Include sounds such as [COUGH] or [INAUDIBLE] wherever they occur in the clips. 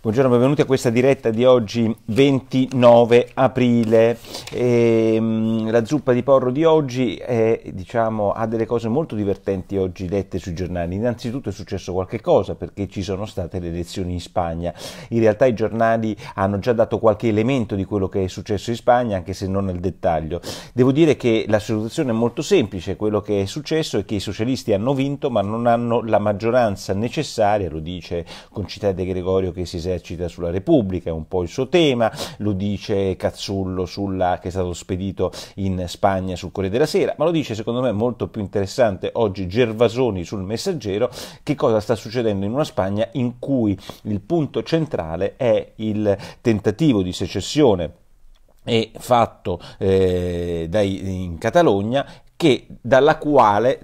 Buongiorno, benvenuti a questa diretta di oggi 29 aprile. E, ehm, la zuppa di porro di oggi è, diciamo, ha delle cose molto divertenti oggi dette sui giornali. Innanzitutto è successo qualche cosa perché ci sono state le elezioni in Spagna. In realtà i giornali hanno già dato qualche elemento di quello che è successo in Spagna, anche se non nel dettaglio. Devo dire che la situazione è molto semplice, quello che è successo è che i socialisti hanno vinto ma non hanno la maggioranza necessaria, lo dice Concità De Gregorio che si esercita esercita sulla Repubblica, è un po' il suo tema, lo dice Cazzullo sulla, che è stato spedito in Spagna sul Corriere della Sera, ma lo dice secondo me molto più interessante oggi Gervasoni sul Messaggero, che cosa sta succedendo in una Spagna in cui il punto centrale è il tentativo di secessione fatto eh, dai, in Catalogna che, quale,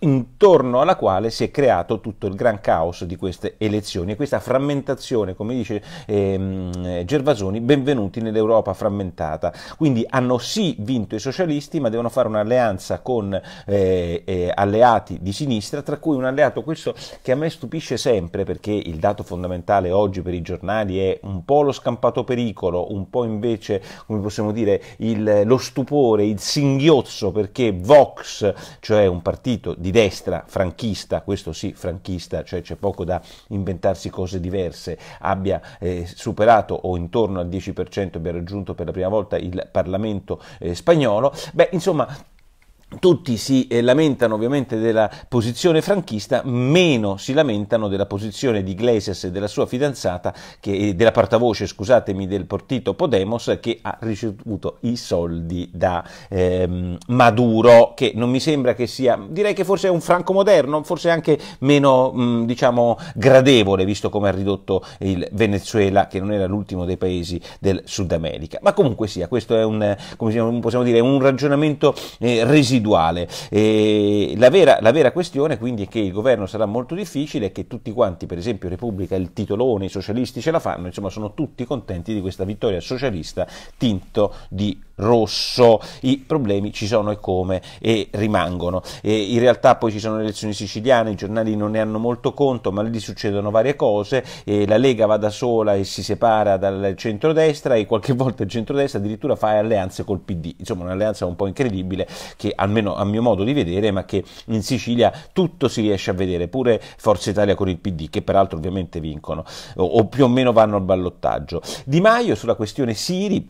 intorno alla quale si è creato tutto il gran caos di queste elezioni. E questa frammentazione, come dice ehm, Gervasoni, benvenuti nell'Europa frammentata. Quindi hanno sì vinto i socialisti, ma devono fare un'alleanza con eh, eh, alleati di sinistra, tra cui un alleato, questo che a me stupisce sempre, perché il dato fondamentale oggi per i giornali è un po' lo scampato pericolo, un po' invece, come possiamo dire, il, lo stupore, il singhiozzo, perché vogliono Vox, cioè un partito di destra franchista, questo sì franchista, cioè c'è poco da inventarsi cose diverse, abbia eh, superato o intorno al 10% abbia raggiunto per la prima volta il Parlamento eh, spagnolo, beh insomma tutti si eh, lamentano ovviamente della posizione franchista, meno si lamentano della posizione di Iglesias e della sua fidanzata, che, eh, della portavoce, scusatemi, del partito Podemos, che ha ricevuto i soldi da ehm, Maduro, che non mi sembra che sia, direi che forse è un franco moderno, forse anche meno, mh, mm, diciamo, gradevole, visto come ha ridotto il Venezuela, che non era l'ultimo dei paesi del Sud America. Ma comunque sia, questo è un, come possiamo dire, un ragionamento eh, resiliente residuale. La vera, la, vera, questione quindi è che il governo sarà molto difficile e che tutti quanti, per esempio Repubblica, il titolone, i socialisti ce la fanno, insomma sono tutti contenti di questa vittoria socialista tinto di rosso. I problemi ci sono e come e rimangono. E in realtà poi ci sono le elezioni siciliane, i giornali non ne hanno molto conto, ma lì succedono varie cose. la Lega va da sola e si separa dal centrodestra e qualche [LAUGHS] volta il centrodestra addirittura fa alleanze col PD. Insomma, un'alleanza un po' incredibile che almeno a mio modo di vedere, ma che in Sicilia tutto si riesce a vedere, pure Forza Italia con il PD, che peraltro ovviamente vincono o più o meno vanno al ballottaggio. Di Maio sulla questione Siri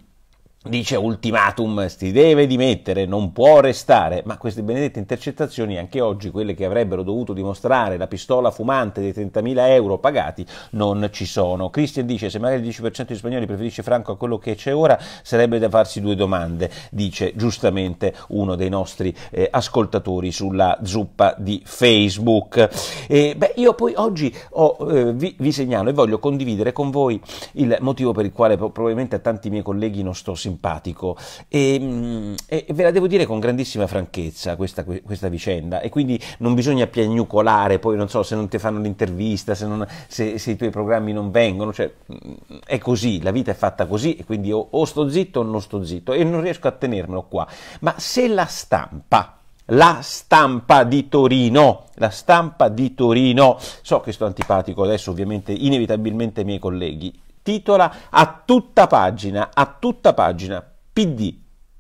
dice ultimatum, si deve dimettere, non può restare, ma queste benedette intercettazioni, anche oggi, quelle che avrebbero dovuto dimostrare la pistola fumante dei 30.000 euro pagati, non ci sono. Christian dice, se magari il 10% degli spagnoli preferisce Franco a quello che c'è ora, sarebbe da farsi due domande, dice giustamente uno dei nostri eh, ascoltatori sulla zuppa di Facebook. E, beh, io poi oggi ho, eh, vi, vi segnalo e voglio condividere con voi il motivo per il quale probabilmente a tanti miei colleghi non sto sentendo simpatico mm, e, e, ve la devo dire con grandissima franchezza questa, questa, vicenda e quindi non bisogna piagnucolare poi non so se non ti fanno l'intervista, se, non, se, se i tuoi programmi non vengono, cioè, mm, è così, la vita è fatta così e quindi o, o sto zitto o non sto zitto e non riesco a tenermelo qua, ma se la stampa la stampa di Torino. La stampa di Torino. So che sto antipatico adesso, ovviamente, inevitabilmente ai miei colleghi titola a tutta pagina, a tutta pagina, PD,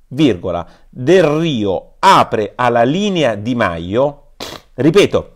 virgola, Del Rio apre alla linea di Maio, ripeto,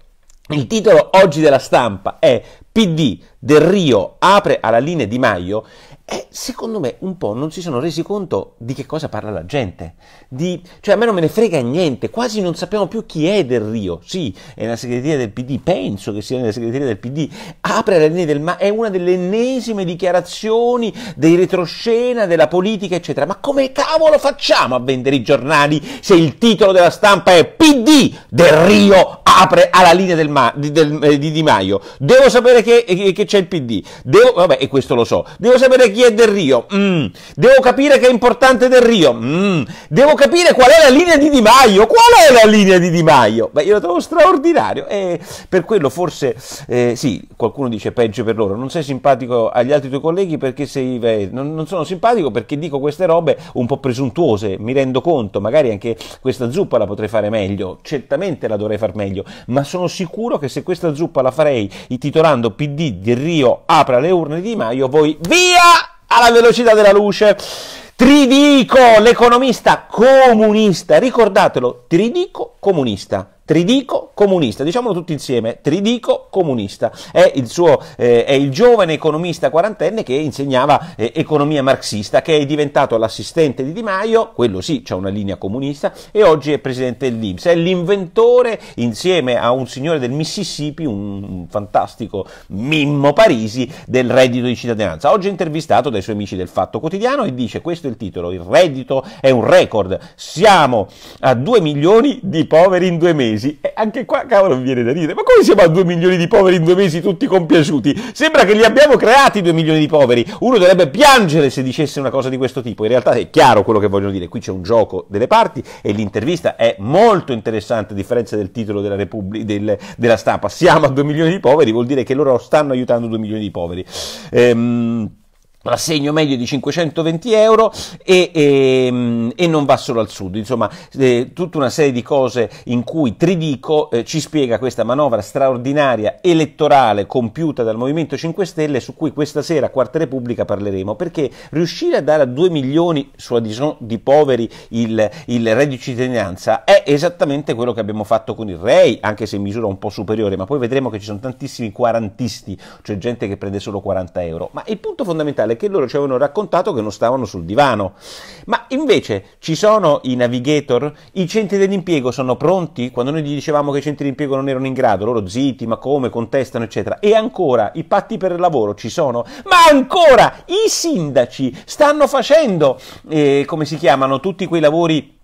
il titolo oggi della stampa è PD del Rio apre alla linea di Maio, e eh, secondo me un po' non si sono resi conto di che cosa parla la gente. Di, cioè a me non me ne frega niente, quasi non sappiamo più chi è del Rio. Sì, è la segreteria del PD, penso che sia la segreteria del PD. Apre alla linea del Maio, è una delle ennesime dichiarazioni dei retroscena, della politica, eccetera. Ma come cavolo facciamo a vendere i giornali se il titolo della stampa è PD del Rio apre alla linea del ma, di, del, eh, di, Di Maio. Devo sapere che, eh, che c'è il PD. Devo, vabbè, e questo lo so. Devo sapere chi è Del Rio. Mm. Devo capire che è importante Del Rio. Mm. Devo capire qual è la linea di Di Maio. Qual è la linea di Di Maio? Beh, io la trovo straordinario. E per quello forse, eh, sì, qualcuno dice peggio per loro. Non sei simpatico agli altri tuoi colleghi perché sei... Eh, non, non sono simpatico perché dico queste robe un po' presuntuose. Mi rendo conto, magari anche questa zuppa la potrei fare meglio. Certamente la dovrei far meglio meglio, ma sono sicuro che se questa zuppa la farei intitolando PD di Rio apra le urne di Maio, voi via alla velocità della luce. Tridico, l'economista comunista, ricordatelo, Tridico comunista. Tridico comunista, diciamolo tutti insieme, Tridico comunista, è il, suo, eh, è il giovane economista quarantenne che insegnava eh, economia marxista, che è diventato l'assistente di Di Maio, quello sì, c'è una linea comunista, e oggi è presidente dell'Inps, è l'inventore insieme a un signore del Mississippi, un, un fantastico Mimmo Parisi, del reddito di cittadinanza. Oggi è intervistato dai suoi amici del Fatto Quotidiano e dice, questo è il titolo, il reddito è un record, siamo a 2 milioni di poveri in due mesi mesi, e anche qua cavolo mi viene da dire, ma come siamo a 2 milioni di poveri in due mesi tutti compiaciuti? Sembra che li abbiamo creati 2 milioni di poveri, uno dovrebbe piangere se dicesse una cosa di questo tipo, in realtà è chiaro quello che vogliono dire, qui c'è un gioco delle parti e l'intervista è molto interessante a differenza del titolo della, Repubblica, del, della stampa, siamo a 2 milioni di poveri, vuol dire che loro stanno aiutando 2 milioni di poveri. Ehm, l'assegno medio di 520 euro e, e, ehm, e, non va solo al sud, insomma eh, tutta una serie di cose in cui Tridico eh, ci spiega questa manovra straordinaria elettorale compiuta dal Movimento 5 Stelle su cui questa sera a Quarta Repubblica parleremo, perché riuscire a dare a 2 milioni su di poveri il, il reddito di cittadinanza è esattamente quello che abbiamo fatto con il REI, anche se in misura un po' superiore, ma poi vedremo che ci sono tantissimi quarantisti, cioè gente che prende solo 40 euro, ma il punto fondamentale ufficiale che loro ci avevano raccontato che non stavano sul divano. Ma invece ci sono i navigator? I centri dell'impiego sono pronti? Quando noi gli dicevamo che i centri dell'impiego non erano in grado, loro zitti, ma come, contestano, eccetera. E ancora, i patti per il lavoro ci sono? Ma ancora, i sindaci stanno facendo, eh, come si chiamano, tutti quei lavori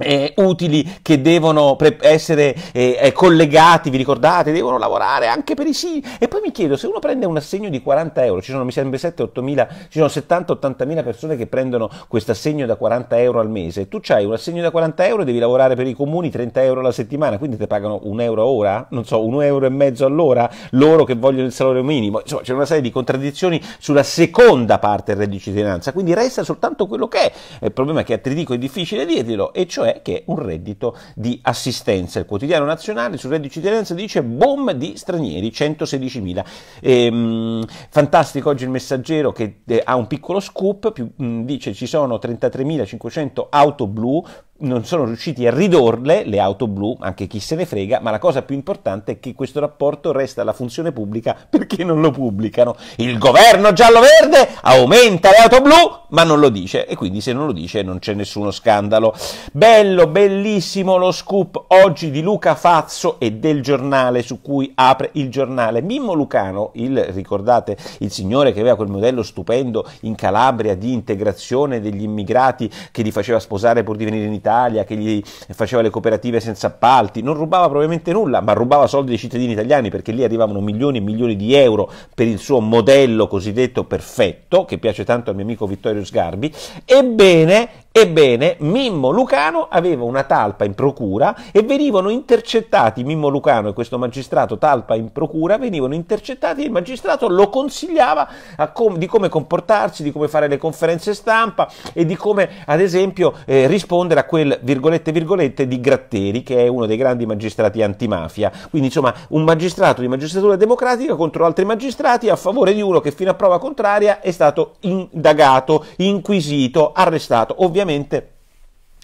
eh, utili che devono pre- essere eh, eh, collegati, vi ricordate, devono lavorare anche per i sì. E poi mi chiedo, se uno prende un assegno di 40 euro, ci sono mi sembra 7-8 mila, ci sono 70-80 mila persone che prendono questo assegno da 40 euro al mese, tu hai un assegno da 40 euro e devi lavorare per i comuni 30 euro alla settimana, quindi ti pagano un euro ora, non so, un euro e mezzo all'ora, loro che vogliono il salario minimo, insomma c'è una serie di contraddizioni sulla seconda parte del reddito di cittadinanza, quindi resta soltanto quello che è. Il problema è che a dico è difficile dirglielo, e cioè cioè che è un reddito di assistenza. Il quotidiano nazionale sul reddito di cittadinanza dice boom di stranieri, 116.000. Ehm, fantastico oggi il messaggero che eh, ha un piccolo scoop, più, dice ci sono 33.500 auto blu, non sono riusciti a ridorle le auto blu, anche chi se ne frega, ma la cosa più importante è che questo rapporto resta alla funzione pubblica perché non lo pubblicano. Il governo giallo-verde aumenta le auto blu, ma non lo dice e quindi se non lo dice non c'è nessuno scandalo. Bello, bellissimo lo scoop oggi di Luca Fazzo e del giornale su cui apre il giornale. Mimmo Lucano, il, ricordate, il signore che aveva quel modello stupendo in Calabria di integrazione degli immigrati che li faceva sposare pur divenire in Italia, Italia, che gli faceva le cooperative senza appalti, non rubava probabilmente nulla, ma rubava soldi dei cittadini italiani perché lì arrivavano milioni e milioni di euro per il suo modello cosiddetto perfetto, che piace tanto al mio amico Vittorio Sgarbi. Ebbene, Ebbene, Mimmo Lucano aveva una talpa in procura e venivano intercettati, Mimmo Lucano e questo magistrato talpa in procura, venivano intercettati e il magistrato lo consigliava com- di come comportarsi, di come fare le conferenze stampa e di come, ad esempio, eh, rispondere a quel virgolette virgolette di Gratteri, che è uno dei grandi magistrati antimafia. Quindi, insomma, un magistrato di magistratura democratica contro altri magistrati a favore di uno che fino a prova contraria è stato indagato, inquisito, arrestato. Ovviamente ovviamente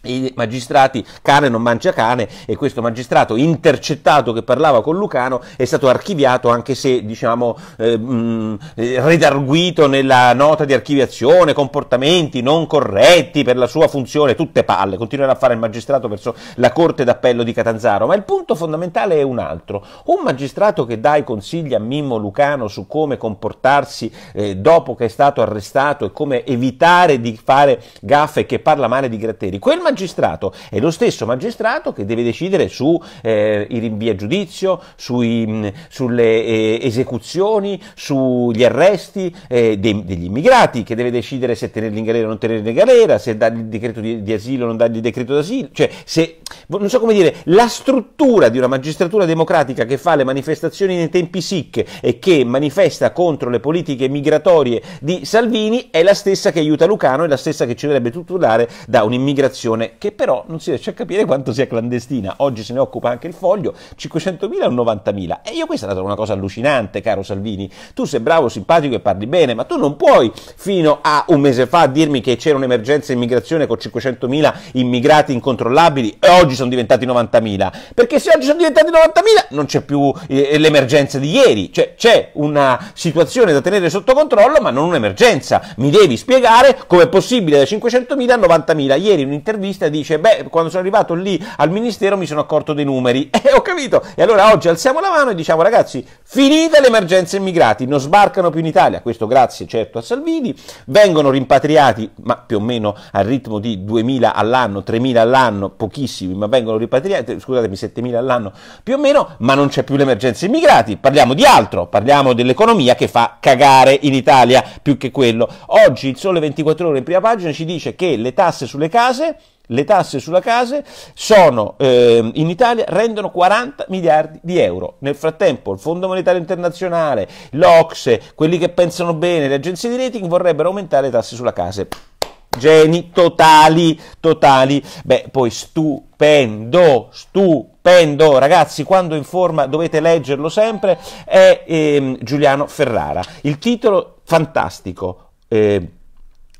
i magistrati cane non mangia cane e questo magistrato intercettato che parlava con Lucano è stato archiviato anche se diciamo ehm, eh, redarguito nella nota di archiviazione comportamenti non corretti per la sua funzione tutte palle continuerà a fare il magistrato verso la corte d'appello di Catanzaro ma il punto fondamentale è un altro un magistrato che dà i consigli a Mimmo Lucano su come comportarsi eh, dopo che è stato arrestato e come evitare di fare gaffe e che parla male di Gratteri quel magistrato, è lo stesso magistrato che deve decidere sui eh, rinvii a giudizio, sui, mh, mm, sulle eh, esecuzioni, sugli arresti eh, dei, degli immigrati, che deve decidere se tenerli in galera o non tenerli in galera, se dargli il decreto di, di asilo o non dargli il decreto d'asilo, cioè se, non so come dire, la struttura di una magistratura democratica che fa le manifestazioni nei tempi SIC e che manifesta contro le politiche migratorie di Salvini è la stessa che aiuta Lucano, è la stessa che ci dovrebbe tutelare da un'immigrazione associazione che però non si riesce a capire quanto sia clandestina. Oggi se ne occupa anche il foglio, 500.000 o 90.000. E io questa è stata una cosa allucinante, caro Salvini. Tu sei bravo, simpatico e parli bene, ma tu non puoi fino a un mese fa dirmi che c'era un'emergenza immigrazione con 500.000 immigrati incontrollabili e oggi sono diventati 90.000. Perché se oggi sono diventati 90.000 non c'è più eh, l'emergenza di ieri, cioè c'è una situazione da tenere sotto controllo ma non un'emergenza. Mi devi spiegare come è possibile da 500.000 a 90.000. Ieri un'intervista economista dice, beh, quando sono arrivato lì al Ministero mi sono accorto dei numeri. E [LAUGHS] eh, ho capito. E allora oggi alziamo la mano e diciamo, ragazzi, finita l'emergenza immigrati, non sbarcano più in Italia. Questo grazie certo a Salvini. Vengono rimpatriati, ma più o meno al ritmo di 2.000 all'anno, 3.000 all'anno, pochissimi, ma vengono rimpatriati, scusatemi, 7.000 all'anno più o meno, ma non c'è più l'emergenza immigrati. Parliamo di altro, parliamo dell'economia che fa cagare in Italia più che quello. Oggi il Sole 24 Ore in prima pagina ci dice che le tasse sulle case le tasse sulla casa sono, eh, in Italia rendono 40 miliardi di euro. Nel frattempo il Fondo Monetario Internazionale, l'Ocse, quelli che pensano bene, le agenzie di rating vorrebbero aumentare le tasse sulla casa. Geni totali, totali. Beh, poi stupendo, stupendo. Ragazzi, quando in forma dovete leggerlo sempre, è ehm, Giuliano Ferrara. Il titolo fantastico. Eh,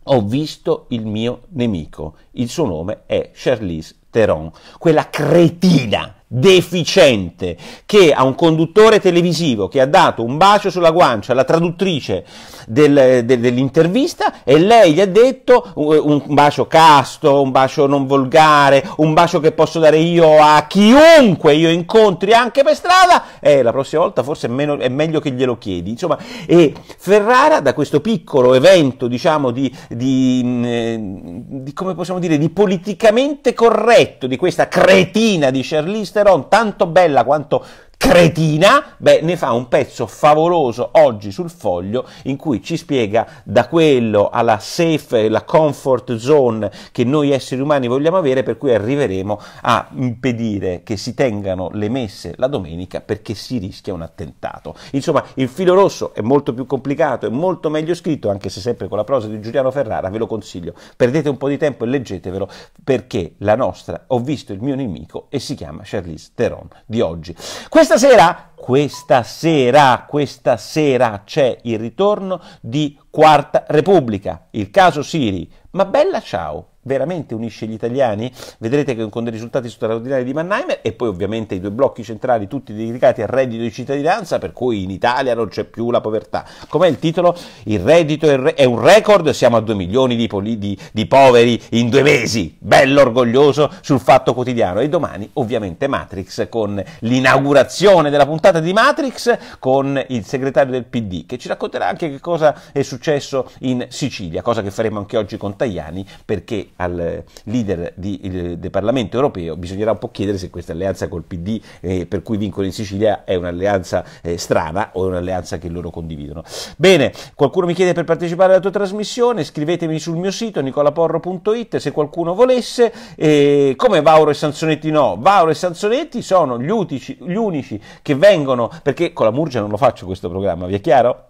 ho visto il mio nemico. Il suo nome è Charlize Theron, quella cretina deficiente che a un conduttore televisivo che ha dato un bacio sulla guancia alla traduttrice del, de, dell'intervista e lei gli ha detto un, uh, un bacio casto, un bacio non volgare, un bacio che posso dare io a chiunque io incontri anche per strada, eh, la prossima volta forse è, meno, è meglio che glielo chiedi. Insomma, e Ferrara da questo piccolo evento, diciamo, di, di, mm, di come possiamo dire, di politicamente corretto, di questa cretina di Charlize testosterone tanto bella quanto cretina, beh, ne fa un pezzo favoloso oggi sul foglio in cui ci spiega da quello alla safe, la comfort zone che noi esseri umani vogliamo avere, per cui arriveremo a impedire che si tengano le messe la domenica perché si rischia un attentato. Insomma, il filo rosso è molto più complicato, è molto meglio scritto, anche se sempre con la prosa di Giuliano Ferrara, ve lo consiglio. Perdete un po' di tempo e leggetevelo perché la nostra, ho visto il mio nemico e si chiama Charlize Theron di oggi. Questa questa sera, questa sera, questa sera c'è il ritorno di Quarta Repubblica, il caso Siri. Ma bella ciao! veramente unisce gli italiani, vedrete che con dei risultati straordinari di Mannheimer e poi ovviamente i due blocchi centrali tutti dedicati al reddito di cittadinanza per cui in Italia non c'è più la povertà. Com'è il titolo? Il reddito è un record, siamo a 2 milioni di, poli, di, di poveri in due mesi, bello orgoglioso sul fatto quotidiano e domani ovviamente Matrix con l'inaugurazione della puntata di Matrix con il segretario del PD che ci racconterà anche che cosa è successo in Sicilia, cosa che faremo anche oggi con Tajani perché al leader di, il, del Parlamento europeo, bisognerà un po' chiedere se questa alleanza col PD eh, per cui vincono in Sicilia è un'alleanza eh, strana o è un'alleanza che loro condividono. Bene, qualcuno mi chiede per partecipare alla tua trasmissione, scrivetemi sul mio sito nicolaporro.it se qualcuno volesse, eh, come Vauro e Sanzonetti no, Vauro e Sanzonetti sono gli, utici, gli unici che vengono, perché con la Murgia non lo faccio questo programma, vi è chiaro?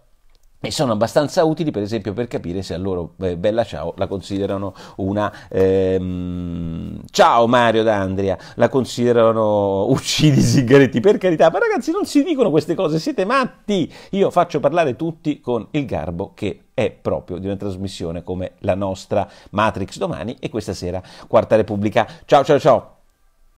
e sono abbastanza utili per esempio per capire se a loro eh, Bella Ciao la considerano una ehm, Ciao Mario D'Andria, la considerano uccidi sigaretti, per carità, ma ragazzi non si dicono queste cose, siete matti! Io faccio parlare tutti con il garbo che è proprio di una trasmissione come la nostra Matrix domani e questa sera Quarta Repubblica. Ciao ciao ciao!